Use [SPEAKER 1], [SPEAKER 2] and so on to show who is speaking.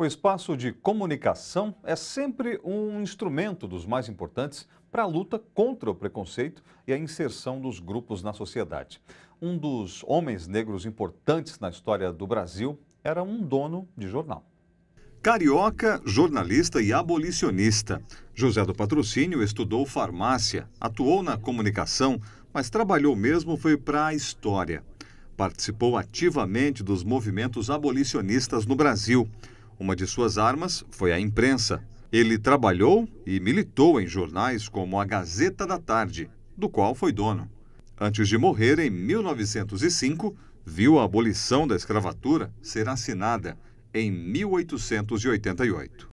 [SPEAKER 1] O espaço de comunicação é sempre um instrumento dos mais importantes para a luta contra o preconceito e a inserção dos grupos na sociedade. Um dos homens negros importantes na história do Brasil era um dono de jornal. Carioca, jornalista e abolicionista, José do Patrocínio estudou farmácia, atuou na comunicação, mas trabalhou mesmo foi para a história. Participou ativamente dos movimentos abolicionistas no Brasil. Uma de suas armas foi a imprensa. Ele trabalhou e militou em jornais como a Gazeta da Tarde, do qual foi dono. Antes de morrer, em 1905, viu a abolição da escravatura ser assinada em 1888.